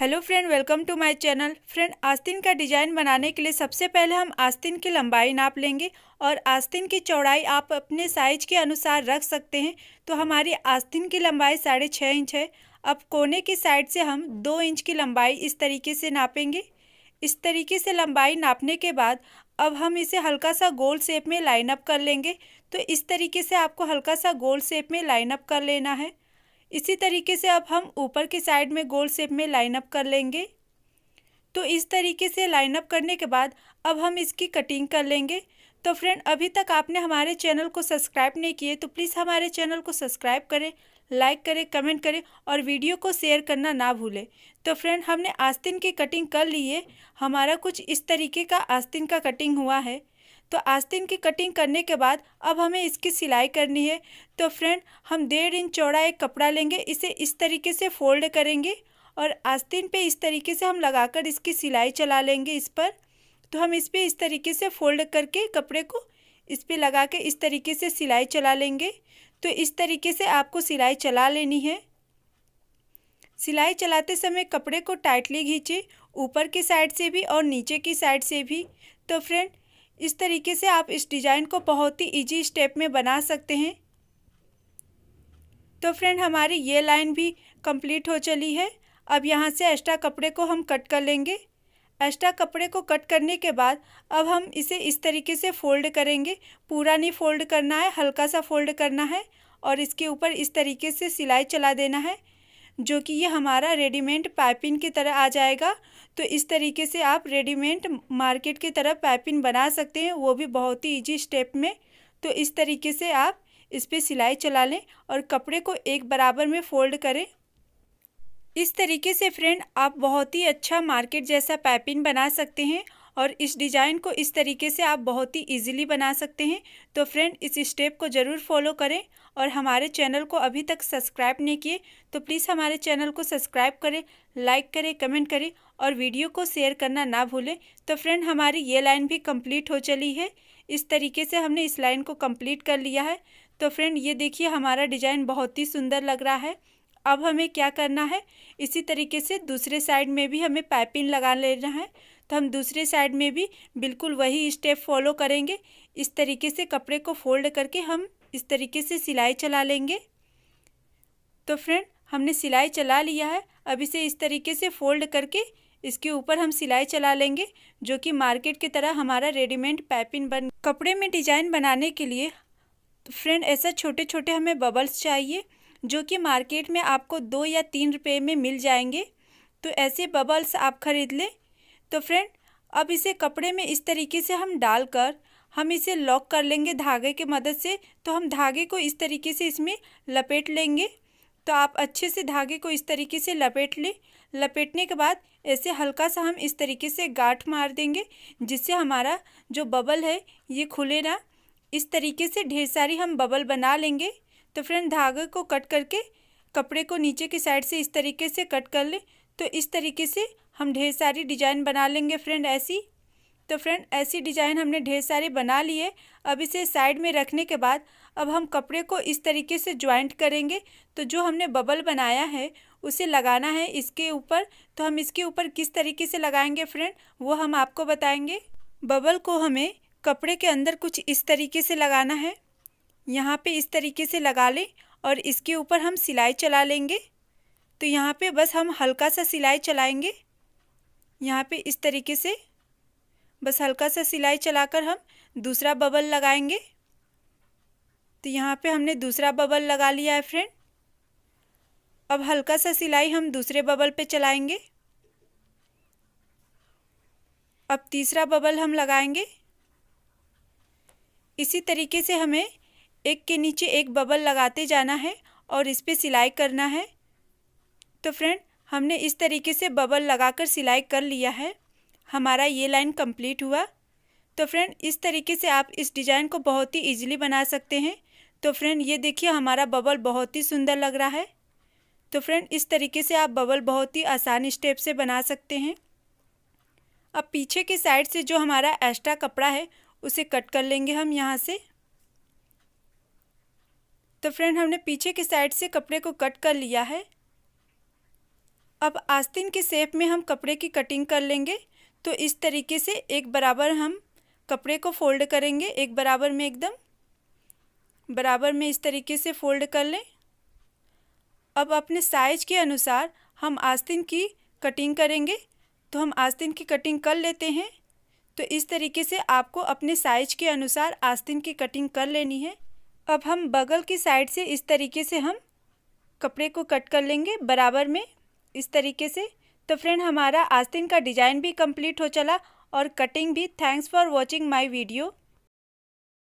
hello friend welcome to my channel friend आस्तीन का design बनाने के लिए सबसे पहले हम आस्तीन की लंबाई नाप लेंगे और आस्तीन की चौड़ाई आप अपने साइज़ के अनुसार रख सकते हैं तो हमारी आस्तीन की लंबाई साढ़े छः इंच है अब कोने की साइड से हम दो इंच की लंबाई इस तरीके से नापेंगे इस तरीके से लंबाई नापने के बाद अब हम इसे हल्का सा गोल शेप में लाइनअप कर लेंगे तो इस तरीके से आपको हल्का सा गोल शेप में लाइन अप कर लेना है इसी तरीके से अब हम ऊपर की साइड में गोल शेप में लाइनअप कर लेंगे तो इस तरीके से लाइनअप करने के बाद अब हम इसकी कटिंग कर लेंगे तो फ्रेंड अभी तक आपने हमारे चैनल को सब्सक्राइब नहीं किए तो प्लीज़ हमारे चैनल को सब्सक्राइब करें लाइक करें कमेंट करें और वीडियो को शेयर करना ना भूलें तो फ्रेंड हमने आस्तीन की कटिंग कर ली है हमारा कुछ इस तरीके का आस्तीन का कटिंग हुआ है तो आस्तीन की कटिंग करने के बाद अब हमें इसकी सिलाई करनी है तो फ्रेंड हम डेढ़ इंच चौड़ा एक कपड़ा लेंगे इसे इस तरीके से फोल्ड करेंगे और आस्तीन पे इस तरीके से हम लगाकर इसकी सिलाई चला लेंगे इस पर तो हम इस पर इस तरीके से फोल्ड करके कपड़े को इस पर लगा के इस तरीके से सिलाई चला लेंगे तो इस तरीके से आपको सिलाई चला लेनी है सिलाई चलाते समय कपड़े को टाइटली खींचे ऊपर की साइड से भी और नीचे की साइड से भी तो फ्रेंड इस तरीके से आप इस डिज़ाइन को बहुत ही इजी स्टेप में बना सकते हैं तो फ्रेंड हमारी ये लाइन भी कंप्लीट हो चली है अब यहाँ से एक्स्ट्रा कपड़े को हम कट कर लेंगे एक्स्ट्रा कपड़े को कट करने के बाद अब हम इसे इस तरीके से फोल्ड करेंगे पूरा नहीं फोल्ड करना है हल्का सा फोल्ड करना है और इसके ऊपर इस तरीके से सिलाई चला देना है जो कि ये हमारा रेडीमेड पाइपिन की तरह आ जाएगा तो इस तरीके से आप रेडीमेड मार्केट की तरह पाइपिन बना सकते हैं वो भी बहुत ही ईजी स्टेप में तो इस तरीके से आप इस पर सिलाई चला लें और कपड़े को एक बराबर में फोल्ड करें इस तरीके से फ्रेंड आप बहुत ही अच्छा मार्केट जैसा पाइपिंग बना सकते हैं और इस डिज़ाइन को इस तरीके से आप बहुत ही इजीली बना सकते हैं तो फ्रेंड इस स्टेप को ज़रूर फॉलो करें और हमारे चैनल को अभी तक सब्सक्राइब नहीं किए तो प्लीज़ हमारे चैनल को सब्सक्राइब करें लाइक करें कमेंट करें और वीडियो को शेयर करना ना भूलें तो फ्रेंड हमारी ये लाइन भी कंप्लीट हो चली है इस तरीके से हमने इस लाइन को कम्प्लीट कर लिया है तो फ्रेंड ये देखिए हमारा डिज़ाइन बहुत ही सुंदर लग रहा है अब हमें क्या करना है इसी तरीके से दूसरे साइड में भी हमें पाइपिंग लगा लेना है तो हम दूसरे साइड में भी बिल्कुल वही स्टेप फॉलो करेंगे इस तरीके से कपड़े को फोल्ड करके हम इस तरीके से सिलाई चला लेंगे तो फ्रेंड हमने सिलाई चला लिया है अब इसे इस तरीके से फोल्ड करके इसके ऊपर हम सिलाई चला लेंगे जो कि मार्केट की तरह हमारा रेडीमेड पैपिन बन कपड़े में डिजाइन बनाने के लिए तो फ्रेंड ऐसा छोटे छोटे हमें बबल्स चाहिए जो कि मार्केट में आपको दो या तीन रुपये में मिल जाएंगे तो ऐसे बबल्स आप ख़रीद लें तो फ्रेंड अब इसे कपड़े में इस तरीके से हम डालकर हम इसे लॉक कर लेंगे धागे के मदद से तो हम धागे को इस तरीके से इसमें लपेट लेंगे तो आप अच्छे से धागे को इस तरीके से लपेट लें लपेटने के बाद ऐसे हल्का सा हम इस तरीके से गाठ मार देंगे जिससे हमारा जो बबल है ये खुले ना इस तरीके से ढेर सारी हम बबल बना लेंगे तो फ्रेंड धागे को कट करके कपड़े को नीचे की साइड से इस तरीके से कट कर लें तो इस तरीके से हम ढेर सारी डिजाइन बना लेंगे फ्रेंड ऐसी तो फ्रेंड ऐसी डिजाइन हमने ढेर सारे बना लिए अब इसे साइड में रखने के बाद अब हम कपड़े को इस तरीके से ज्वाइंट करेंगे तो जो हमने बबल बनाया है उसे लगाना है इसके ऊपर तो हम इसके ऊपर किस तरीके से लगाएंगे फ्रेंड वो हम आपको बताएंगे बबल को हमें कपड़े के अंदर कुछ इस तरीके से लगाना है यहाँ पे इस तरीके से लगा लें और इसके ऊपर हम सिलाई चला लेंगे तो यहाँ पे बस हम हल्का सा सिलाई चलाएंगे यहाँ पे इस तरीके से बस हल्का सा सिलाई चलाकर हम दूसरा बबल लगाएंगे तो यहाँ पे हमने दूसरा बबल लगा लिया है फ्रेंड अब हल्का सा सिलाई हम दूसरे बबल पे चलाएंगे अब तीसरा बबल हम लगाएंगे इसी तरीके से हमें एक के नीचे एक बबल लगाते जाना है और इस पर सिलाई करना है तो फ्रेंड हमने इस तरीके से बबल लगाकर सिलाई कर लिया है हमारा ये लाइन कंप्लीट हुआ तो फ्रेंड इस तरीके से आप इस डिज़ाइन को बहुत ही इजीली बना सकते हैं तो फ्रेंड ये देखिए हमारा बबल बहुत ही सुंदर लग रहा है तो फ्रेंड इस तरीके से आप बबल बहुत ही आसान स्टेप से बना सकते हैं अब पीछे के साइड से जो हमारा एक्स्ट्रा कपड़ा है उसे कट कर लेंगे हम यहाँ से तो फ्रेंड हमने पीछे के साइड से कपड़े को कट कर लिया है अब आस्तीन के सेप में हम कपड़े की कटिंग कर लेंगे तो इस तरीके से एक बराबर हम कपड़े को फोल्ड करेंगे एक बराबर में एकदम बराबर में इस तरीके से फोल्ड कर लें अब अपने साइज के अनुसार हम आस्तीन की कटिंग करेंगे तो हम आस्तीन की कटिंग कर लेते हैं तो इस तरीके से आपको अपने साइज के अनुसार आस्तीन की कटिंग कर लेनी है अब हम बगल की साइड से इस तरीके से हम कपड़े को कट कर लेंगे बराबर में इस तरीके से तो फ्रेंड हमारा आस्तीन का डिज़ाइन भी कंप्लीट हो चला और कटिंग भी thanks for watching my video